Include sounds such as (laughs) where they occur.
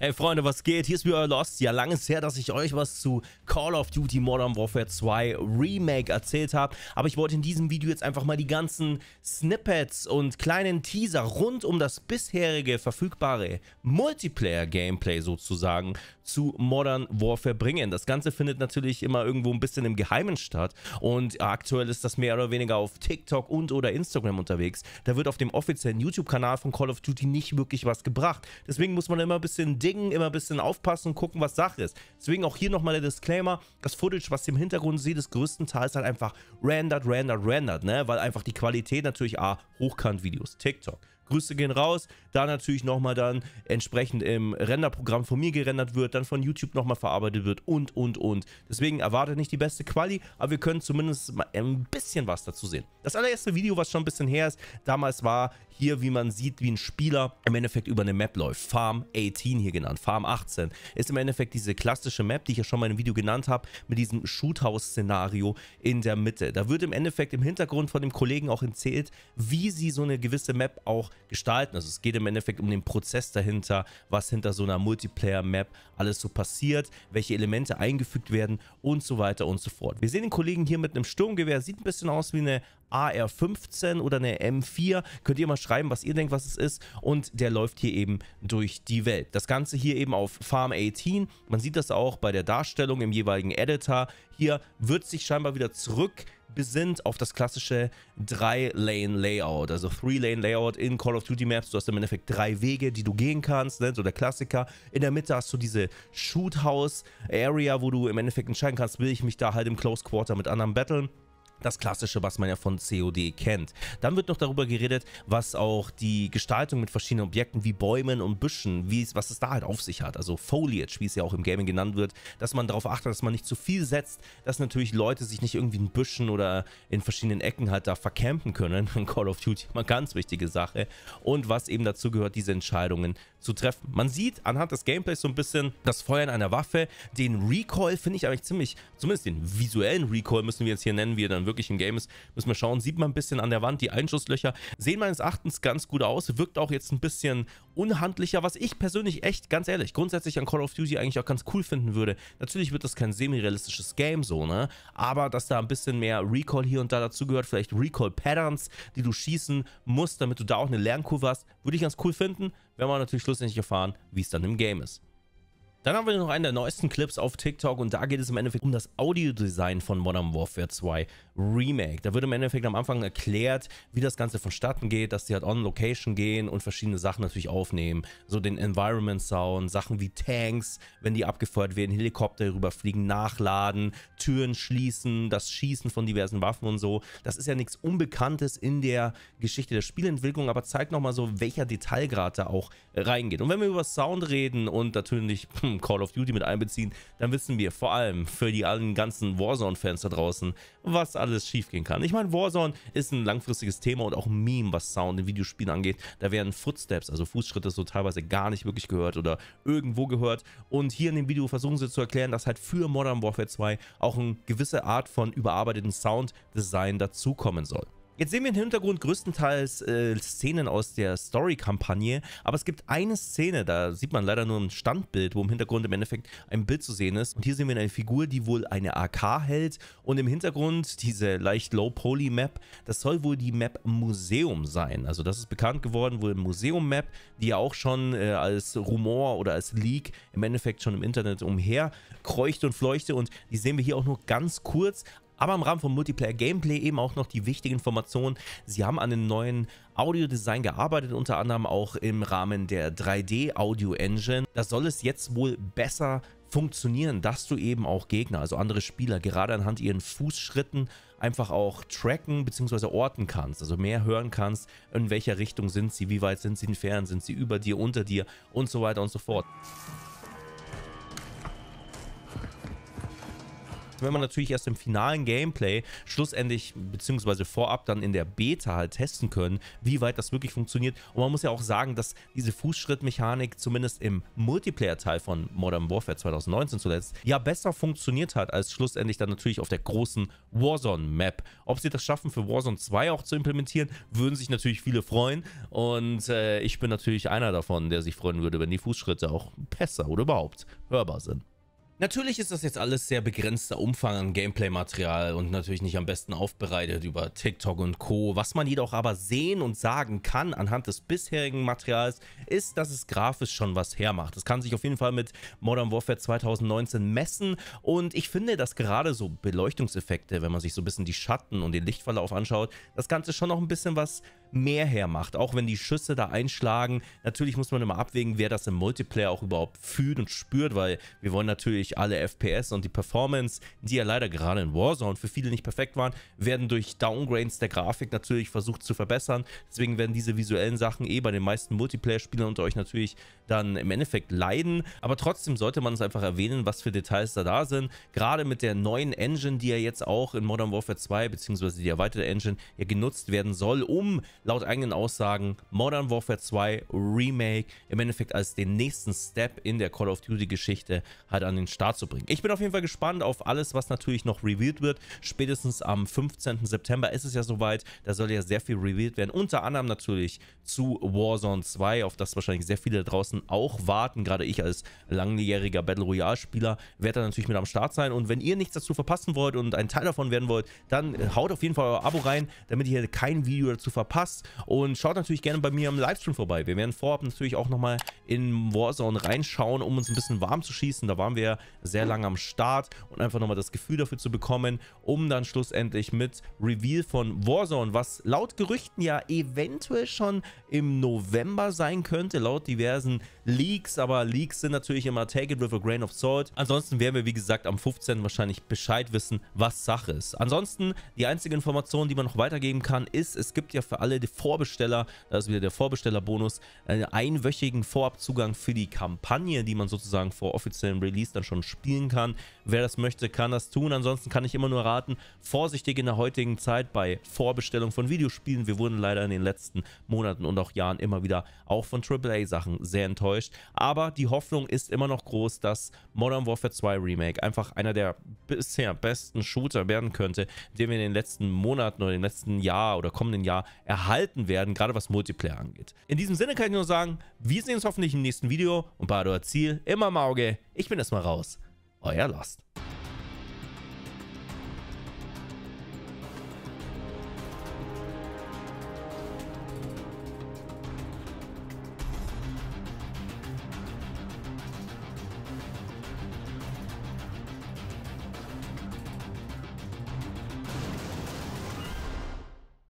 Hey Freunde, was geht? Hier ist wieder Lost. Ja, lange ist her, dass ich euch was zu Call of Duty Modern Warfare 2 Remake erzählt habe. Aber ich wollte in diesem Video jetzt einfach mal die ganzen Snippets und kleinen Teaser rund um das bisherige verfügbare Multiplayer-Gameplay sozusagen zu Modern Warfare bringen. Das Ganze findet natürlich immer irgendwo ein bisschen im Geheimen statt. Und aktuell ist das mehr oder weniger auf TikTok und oder Instagram unterwegs. Da wird auf dem offiziellen YouTube-Kanal von Call of Duty nicht wirklich was gebracht. Deswegen muss man immer ein bisschen Dingen immer ein bisschen aufpassen und gucken, was Sache ist. Deswegen auch hier nochmal der Disclaimer, das Footage, was ihr im Hintergrund seht, ist größtenteils halt einfach rendered, rendered, rendered, ne? Weil einfach die Qualität natürlich, A, Hochkant-Videos, TikTok, Grüße gehen raus. Da natürlich nochmal dann entsprechend im Renderprogramm von mir gerendert wird, dann von YouTube nochmal verarbeitet wird und, und, und. Deswegen erwartet nicht die beste Quali, aber wir können zumindest mal ein bisschen was dazu sehen. Das allererste Video, was schon ein bisschen her ist, damals war hier, wie man sieht, wie ein Spieler im Endeffekt über eine Map läuft. Farm 18 hier genannt, Farm 18. Ist im Endeffekt diese klassische Map, die ich ja schon mal in einem Video genannt habe, mit diesem Shoothouse-Szenario in der Mitte. Da wird im Endeffekt im Hintergrund von dem Kollegen auch erzählt, wie sie so eine gewisse Map auch gestalten. Also es geht im Endeffekt um den Prozess dahinter, was hinter so einer Multiplayer-Map alles so passiert, welche Elemente eingefügt werden und so weiter und so fort. Wir sehen den Kollegen hier mit einem Sturmgewehr, sieht ein bisschen aus wie eine AR-15 oder eine M4. Könnt ihr mal schreiben, was ihr denkt, was es ist. Und der läuft hier eben durch die Welt. Das Ganze hier eben auf Farm 18. Man sieht das auch bei der Darstellung im jeweiligen Editor. Hier wird sich scheinbar wieder zurück besinnt auf das klassische 3-Lane-Layout, also 3-Lane-Layout in Call of Duty Maps. Du hast im Endeffekt drei Wege, die du gehen kannst, ne? so der Klassiker. In der Mitte hast du diese Shoothouse-Area, wo du im Endeffekt entscheiden kannst, will ich mich da halt im Close Quarter mit anderen battlen das Klassische, was man ja von COD kennt. Dann wird noch darüber geredet, was auch die Gestaltung mit verschiedenen Objekten wie Bäumen und Büschen, wie es, was es da halt auf sich hat. Also Foliage, wie es ja auch im Gaming genannt wird, dass man darauf achtet, dass man nicht zu viel setzt, dass natürlich Leute sich nicht irgendwie in Büschen oder in verschiedenen Ecken halt da vercampen können. (laughs) In Call of Duty immer ganz wichtige Sache. Und was eben dazu gehört, diese Entscheidungen zu treffen. Man sieht anhand des Gameplays so ein bisschen das Feuern einer Waffe. Den Recoil finde ich eigentlich ziemlich, zumindest den visuellen Recoil müssen wir jetzt hier nennen, wie er dann wirklich im Game ist, müssen wir schauen. Sieht man ein bisschen an der Wand, die Einschusslöcher sehen meines Erachtens ganz gut aus, wirkt auch jetzt ein bisschen unhandlicher, was ich persönlich echt, ganz ehrlich, grundsätzlich an Call of Duty eigentlich auch ganz cool finden würde. Natürlich wird das kein semi-realistisches Game so, ne? Aber dass da ein bisschen mehr Recall hier und da dazu gehört, vielleicht Recall-Patterns, die du schießen musst, damit du da auch eine Lernkurve hast, würde ich ganz cool finden, Werden wir natürlich schlussendlich erfahren, wie es dann im Game ist. Dann haben wir noch einen der neuesten Clips auf TikTok und da geht es im Endeffekt um das Audiodesign von Modern Warfare 2 Remake. Da wird im Endeffekt am Anfang erklärt, wie das Ganze vonstatten geht, dass die halt on Location gehen und verschiedene Sachen natürlich aufnehmen. So den Environment Sound, Sachen wie Tanks, wenn die abgefeuert werden, Helikopter rüberfliegen, nachladen, Türen schließen, das Schießen von diversen Waffen und so. Das ist ja nichts Unbekanntes in der Geschichte der Spielentwicklung, aber zeigt nochmal so, welcher Detailgrad da auch reingeht. Und wenn wir über Sound reden und natürlich... Hm, im Call of Duty mit einbeziehen, dann wissen wir vor allem für die allen ganzen Warzone-Fans da draußen, was alles schiefgehen kann. Ich meine, Warzone ist ein langfristiges Thema und auch ein Meme, was Sound in Videospielen angeht. Da werden Footsteps, also Fußschritte, so teilweise gar nicht wirklich gehört oder irgendwo gehört. Und hier in dem Video versuchen sie zu erklären, dass halt für Modern Warfare 2 auch eine gewisse Art von überarbeiteten Sound-Design dazukommen soll. Jetzt sehen wir im Hintergrund größtenteils äh, Szenen aus der Story-Kampagne, aber es gibt eine Szene, da sieht man leider nur ein Standbild, wo im Hintergrund im Endeffekt ein Bild zu sehen ist. Und hier sehen wir eine Figur, die wohl eine AK hält und im Hintergrund diese leicht Low-Poly-Map, das soll wohl die Map Museum sein. Also das ist bekannt geworden, wohl Museum-Map, die ja auch schon äh, als Rumor oder als Leak im Endeffekt schon im Internet umher kreuchte und fleuchte und die sehen wir hier auch nur ganz kurz, aber im Rahmen von Multiplayer Gameplay eben auch noch die wichtige Information. Sie haben an dem neuen Audiodesign gearbeitet, unter anderem auch im Rahmen der 3D Audio Engine. Da soll es jetzt wohl besser funktionieren, dass du eben auch Gegner, also andere Spieler, gerade anhand ihren Fußschritten einfach auch tracken bzw. orten kannst, also mehr hören kannst, in welcher Richtung sind sie, wie weit sind sie entfernt, sind sie über dir, unter dir und so weiter und so fort. wenn man natürlich erst im finalen Gameplay schlussendlich, beziehungsweise vorab dann in der Beta halt testen können, wie weit das wirklich funktioniert. Und man muss ja auch sagen, dass diese Fußschrittmechanik zumindest im Multiplayer-Teil von Modern Warfare 2019 zuletzt ja besser funktioniert hat, als schlussendlich dann natürlich auf der großen Warzone-Map. Ob sie das schaffen, für Warzone 2 auch zu implementieren, würden sich natürlich viele freuen. Und äh, ich bin natürlich einer davon, der sich freuen würde, wenn die Fußschritte auch besser oder überhaupt hörbar sind. Natürlich ist das jetzt alles sehr begrenzter Umfang an Gameplay-Material und natürlich nicht am besten aufbereitet über TikTok und Co. Was man jedoch aber sehen und sagen kann anhand des bisherigen Materials, ist, dass es grafisch schon was hermacht. Es kann sich auf jeden Fall mit Modern Warfare 2019 messen und ich finde, dass gerade so Beleuchtungseffekte, wenn man sich so ein bisschen die Schatten und den Lichtverlauf anschaut, das Ganze schon noch ein bisschen was mehr hermacht. Auch wenn die Schüsse da einschlagen, natürlich muss man immer abwägen, wer das im Multiplayer auch überhaupt fühlt und spürt, weil wir wollen natürlich alle FPS und die Performance, die ja leider gerade in Warzone für viele nicht perfekt waren, werden durch Downgrades der Grafik natürlich versucht zu verbessern. Deswegen werden diese visuellen Sachen eh bei den meisten Multiplayer-Spielern unter euch natürlich dann im Endeffekt leiden. Aber trotzdem sollte man es einfach erwähnen, was für Details da da sind. Gerade mit der neuen Engine, die ja jetzt auch in Modern Warfare 2 bzw. die erweiterte Engine ja genutzt werden soll, um laut eigenen Aussagen Modern Warfare 2 Remake im Endeffekt als den nächsten Step in der Call of Duty Geschichte halt an den Start zu bringen. Ich bin auf jeden Fall gespannt auf alles, was natürlich noch revealed wird. Spätestens am 15. September ist es ja soweit, da soll ja sehr viel revealed werden. Unter anderem natürlich zu Warzone 2, auf das wahrscheinlich sehr viele da draußen auch warten. Gerade ich als langjähriger Battle Royale Spieler werde da natürlich mit am Start sein. Und wenn ihr nichts dazu verpassen wollt und ein Teil davon werden wollt, dann haut auf jeden Fall euer Abo rein, damit ihr kein Video dazu verpasst. Und schaut natürlich gerne bei mir im Livestream vorbei. Wir werden vorab natürlich auch nochmal in Warzone reinschauen, um uns ein bisschen warm zu schießen. Da waren wir sehr lange am Start und einfach nochmal das Gefühl dafür zu bekommen, um dann schlussendlich mit Reveal von Warzone, was laut Gerüchten ja eventuell schon im November sein könnte, laut diversen Leaks. Aber Leaks sind natürlich immer take it with a grain of salt. Ansonsten werden wir, wie gesagt, am 15. wahrscheinlich Bescheid wissen, was Sache ist. Ansonsten, die einzige Information, die man noch weitergeben kann, ist, es gibt ja für alle, die Vorbesteller, da ist wieder der Vorbestellerbonus, einen einwöchigen Vorabzugang für die Kampagne, die man sozusagen vor offiziellen Release dann schon spielen kann. Wer das möchte, kann das tun. Ansonsten kann ich immer nur raten, vorsichtig in der heutigen Zeit bei Vorbestellung von Videospielen. Wir wurden leider in den letzten Monaten und auch Jahren immer wieder auch von AAA-Sachen sehr enttäuscht. Aber die Hoffnung ist immer noch groß, dass Modern Warfare 2 Remake einfach einer der bisher besten Shooter werden könnte, den wir in den letzten Monaten oder im letzten Jahr oder kommenden Jahr erhalten gehalten werden, gerade was Multiplayer angeht. In diesem Sinne kann ich nur sagen, wir sehen uns hoffentlich im nächsten Video und Bardo Ziel immer im Auge. Ich bin erstmal raus. Euer Lost.